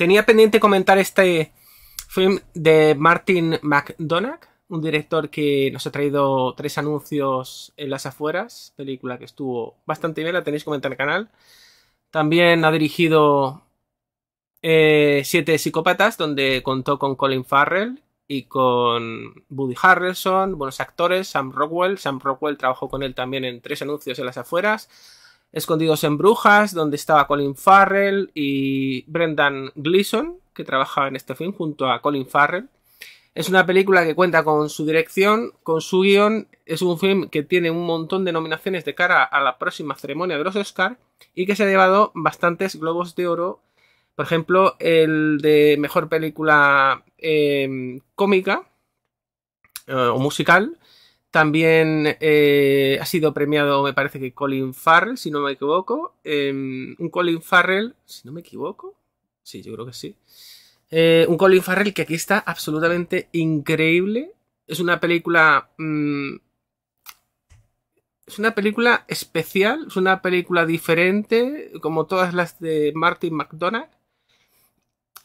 tenía pendiente comentar este film de Martin McDonagh, un director que nos ha traído tres anuncios en las afueras, película que estuvo bastante bien, la tenéis comentar en el canal. También ha dirigido eh, Siete Psicópatas, donde contó con Colin Farrell y con Woody Harrelson, buenos actores, Sam Rockwell. Sam Rockwell trabajó con él también en tres anuncios en las afueras. Escondidos en Brujas, donde estaba Colin Farrell y Brendan Gleeson, que trabajaba en este film junto a Colin Farrell. Es una película que cuenta con su dirección, con su guión. Es un film que tiene un montón de nominaciones de cara a la próxima ceremonia de los Oscar y que se ha llevado bastantes globos de oro. Por ejemplo, el de mejor película eh, cómica eh, o musical, también eh, ha sido premiado, me parece que Colin Farrell, si no me equivoco. Em, un Colin Farrell, si no me equivoco. Sí, yo creo que sí. Eh, un Colin Farrell que aquí está absolutamente increíble. Es una película. Mm, es una película especial, es una película diferente, como todas las de Martin McDonagh,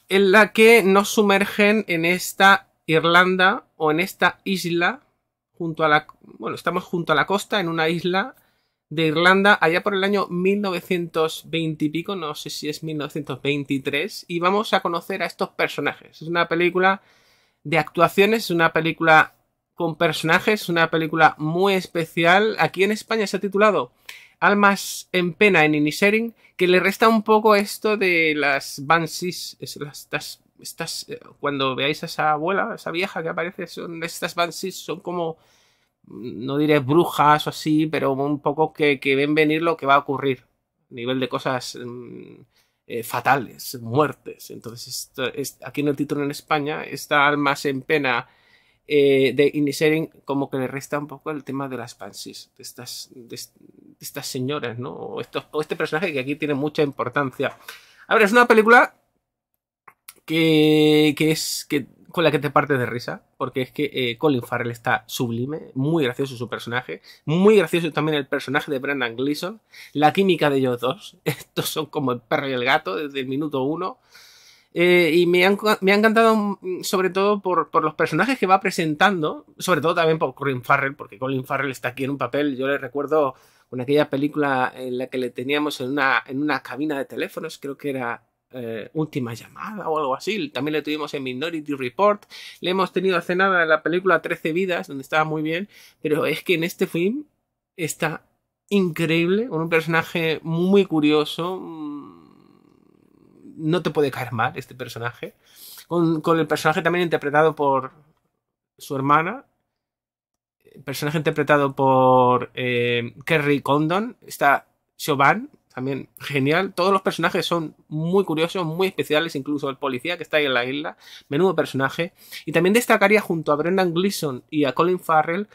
en la que nos sumergen en esta Irlanda o en esta isla junto a la, bueno, estamos junto a la costa en una isla de Irlanda allá por el año 1920 y pico, no sé si es 1923, y vamos a conocer a estos personajes. Es una película de actuaciones, es una película con personajes, es una película muy especial. Aquí en España se ha titulado Almas en pena en Inisering, que le resta un poco esto de las Banshees, las... Estas, eh, cuando veáis a esa abuela, esa vieja que aparece, son estas Banshees, son como, no diré brujas o así, pero un poco que, ven venir lo que va a ocurrir. A nivel de cosas mm, eh, fatales, muertes. Entonces, esto, aquí en el título en España, esta alma en pena eh, de Inisering como que le resta un poco el tema de las bansis de estas, de, estas señoras, ¿no? o este personaje que aquí tiene mucha importancia. A ver, es una película que, es con la que te partes de risa, porque es que eh, Colin Farrell está sublime, muy gracioso su personaje, muy gracioso también el personaje de Brendan Gleeson, la química de ellos dos, estos son como el perro y el gato desde el minuto uno, eh, y me han, encantado mm, sobre todo por, los personajes que va presentando, sobre todo también por Colin Farrell, porque Colin Farrell está aquí en un papel, yo le recuerdo con aquella película en la que le teníamos en una cabina de teléfonos, creo que era eh, última llamada o algo así. También le tuvimos en Minority Report. Le hemos tenido hace nada en la película 13 vidas, donde estaba muy bien. Pero es que en este film está increíble, con un personaje muy curioso. Mm, no te puede caer mal este personaje. Con, el personaje también interpretado por su hermana. El personaje interpretado por eh, Kerry Condon. Está Chauvin, también genial. Todos los personajes son muy curiosos, muy especiales, incluso el policía que está ahí en la isla. Menudo personaje. Y también destacaría junto a Brendan Gleeson y a Colin Farrell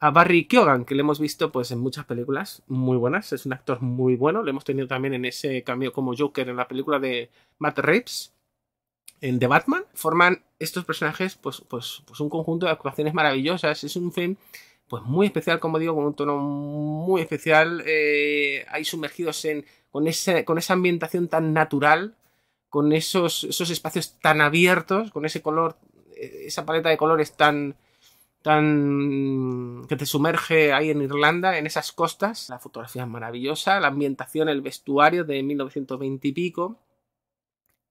a Barry Keoghan, que le hemos visto pues en muchas películas muy buenas, es un actor muy bueno, lo hemos tenido también en ese cambio como Joker en la película de Matt Reeves, en The Batman, forman estos personajes pues, pues, pues un conjunto de actuaciones maravillosas, es un film pues muy especial, como digo, con un tono muy especial, eh, ahí sumergidos en, con, ese, con esa ambientación tan natural, con esos, esos espacios tan abiertos, con ese color, eh, esa paleta de colores tan, tan que te sumerge ahí en Irlanda, en esas costas. La fotografía es maravillosa, la ambientación, el vestuario de 1920 y pico,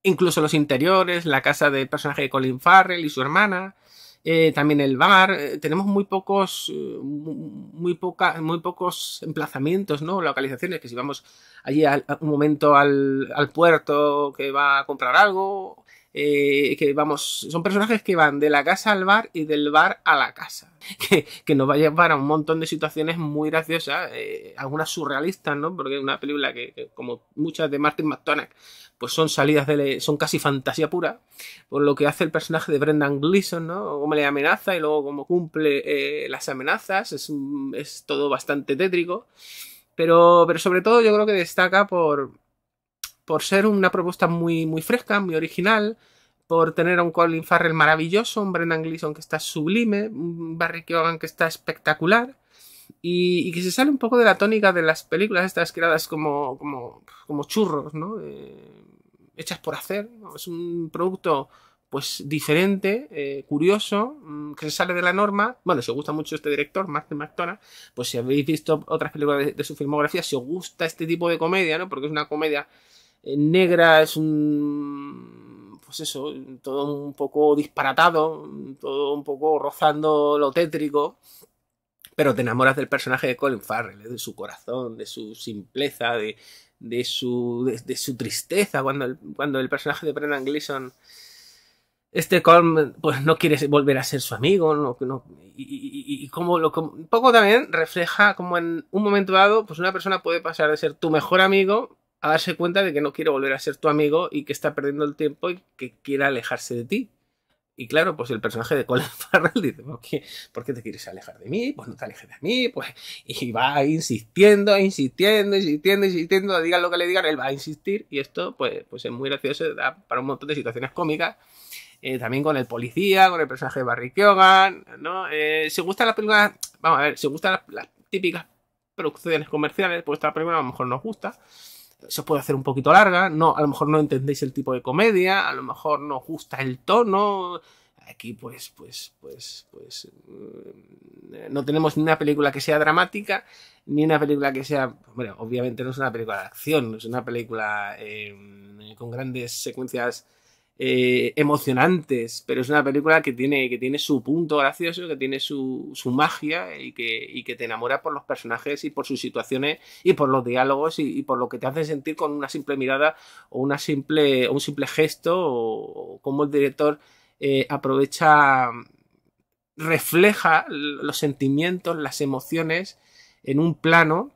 incluso los interiores, la casa del personaje de Colin Farrell y su hermana. Eh, también el bar, eh, tenemos muy pocos, eh, muy, poca, muy pocos emplazamientos, ¿no? Localizaciones, que si vamos allí al, un momento al, al puerto que va a comprar algo, eh, que vamos, son personajes que van de la casa al bar y del bar a la casa, que, nos va a llevar a un montón de situaciones muy graciosas, eh, algunas surrealistas, ¿no? Porque es una película que, como muchas de Martin McDonagh, pues son salidas de, son casi fantasía pura, por lo que hace el personaje de Brendan Gleeson, ¿no? Cómo le amenaza y luego cómo cumple eh, las amenazas, es, es todo bastante tétrico. Pero, pero sobre todo yo creo que destaca por, por ser una propuesta muy, muy fresca, muy original, por tener a un Colin Farrell maravilloso, un Brendan Gleeson que está sublime, un Barry Keoghan que está espectacular. Y, que se sale un poco de la tónica de las películas estas creadas como, como, como churros, ¿no? Eh, hechas por hacer. Es un producto pues diferente, eh, curioso, mm, que se sale de la norma. Bueno, si os gusta mucho este director, Martin McDonagh, pues si habéis visto otras películas de, de, su filmografía, si os gusta este tipo de comedia, ¿no? Porque es una comedia eh, negra, es un... pues eso, todo un poco disparatado, todo un poco rozando lo tétrico, pero te enamoras del personaje de Colin Farrell, ¿eh? de su corazón, de su simpleza, de, de su, de, su tristeza cuando el, cuando el personaje de Brennan Gleeson este Colm pues no quiere volver a ser su amigo y, como lo un poco también refleja como en un momento dado pues una persona puede pasar de ser tu mejor amigo darse cuenta de que no quiere volver a ser tu amigo y que está perdiendo el tiempo y que quiere alejarse de ti. Y claro, pues el personaje de Colin Farrell dice, ¿por qué, te quieres alejar de mí? Pues no te alejes de mí, pues... Y va insistiendo, insistiendo, insistiendo, insistiendo, digan lo que le digan, él va a insistir y esto, pues, pues es muy gracioso, da para un montón de situaciones cómicas. Eh, también con el policía, con el personaje de Barry Keoghan, ¿no? Eh, se gustan las películas, vamos a ver, se gustan las, las típicas producciones comerciales, pues esta película a lo mejor nos gusta se puede hacer un poquito larga, no, a lo mejor no entendéis el tipo de comedia, a lo mejor no os gusta el tono, aquí pues, pues, pues, pues, mm, no tenemos ni una película que sea dramática, ni una película que sea, bueno, obviamente no es una película de acción, no es una película eh, con grandes secuencias eh, emocionantes, pero es una película que tiene, que tiene su punto gracioso, que tiene su, su magia y que, que, te enamora por los personajes y por sus situaciones y por los diálogos y, por lo que te hace sentir con una simple mirada o una simple, un simple gesto o, cómo el director eh, aprovecha, refleja los sentimientos, las emociones en un plano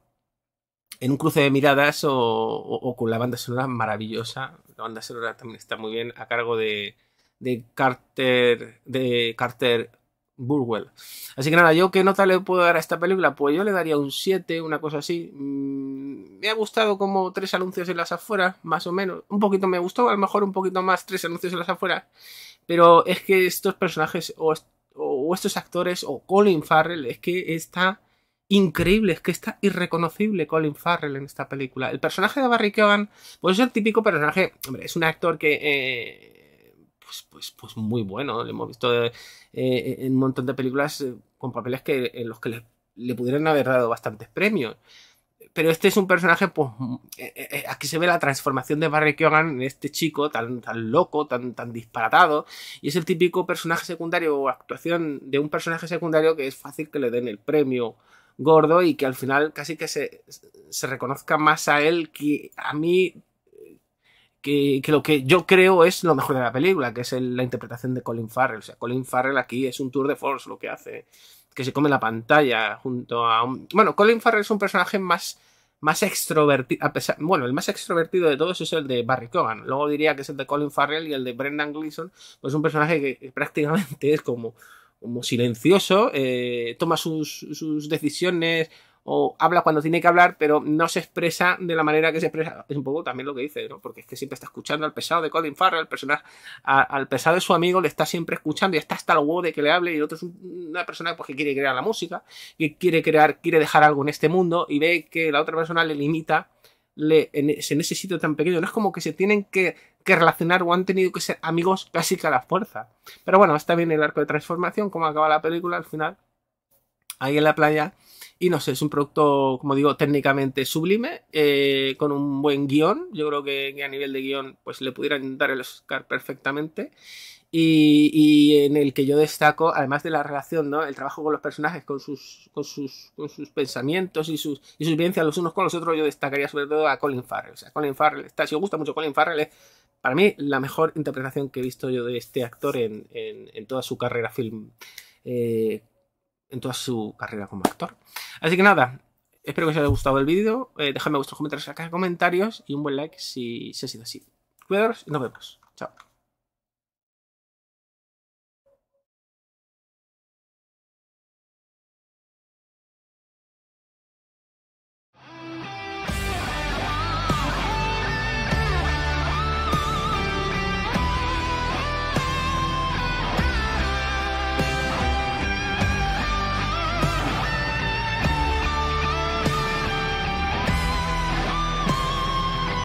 en un cruce de miradas o, o, con la banda sonora maravillosa la banda celular también está muy bien a cargo de, de Carter, de Carter Burwell. Así que nada, yo qué nota le puedo dar a esta película, pues yo le daría un 7, una cosa así. Mm, me ha gustado como tres anuncios en las afueras, más o menos. Un poquito me gustó, a lo mejor un poquito más tres anuncios en las afueras. Pero es que estos personajes o, o estos actores o Colin Farrell es que está increíble, es que está irreconocible Colin Farrell en esta película. El personaje de Barry Keoghan, pues es el típico personaje, hombre, es un actor que... Eh, pues, pues, pues, muy bueno, lo hemos visto eh, eh, en un montón de películas con papeles que, en los que le, pudieran haber dado bastantes premios pero este es un personaje, pues, aquí se ve la transformación de Barry Keoghan en este chico tan, tan loco, tan, tan disparatado, y es el típico personaje secundario o actuación de un personaje secundario que es fácil que le den el premio gordo y que al final casi que se, se reconozca más a él que a mí que, lo que yo creo es lo mejor de la película, que es la interpretación de Colin Farrell. O sea, Colin Farrell aquí es un tour de force lo que hace, que se come la pantalla junto a un... Bueno, Colin Farrell es un personaje más, más extrovertido, Bueno, el más extrovertido de todos es el de Barry Cogan. Luego diría que es el de Colin Farrell y el de Brendan Gleeson, pues un personaje que prácticamente es como como silencioso, eh, toma sus, decisiones o habla cuando tiene que hablar, pero no se expresa de la manera que se expresa. Es un poco también lo que dice, ¿no? Porque es que siempre está escuchando al pesado de Colin Farrell, el personaje, al pesado de su amigo le está siempre escuchando y está hasta el huevo de que le hable y el otro es una persona pues, que quiere crear la música, que quiere crear, quiere dejar algo en este mundo y ve que la otra persona le limita le, en tan pequeño. No es como que se tienen que que relacionar o han tenido que ser amigos casi que a la fuerza. Pero bueno, está bien el arco de transformación, como acaba la película al final, ahí en la playa. Y no sé, es un producto, como digo, técnicamente sublime, eh, con un buen guión. Yo creo que, a nivel de guión, pues le pudieran dar el Oscar perfectamente. Y, en el que yo destaco, además de la relación, ¿no? El trabajo con los personajes, con sus, con sus, con sus pensamientos y sus, y sus vivencias los unos con los otros, yo destacaría sobre todo a Colin Farrell. O sea, Colin Farrell está, si os gusta mucho Colin Farrell, es para mí, la mejor interpretación que he visto yo de este actor en, toda su carrera film. Eh, en toda su carrera como actor. Así que nada, espero que os haya gustado el vídeo. Eh, dejadme vuestros comentarios en comentarios y un buen like si, si ha sido así. Cuidados y nos vemos. Chao.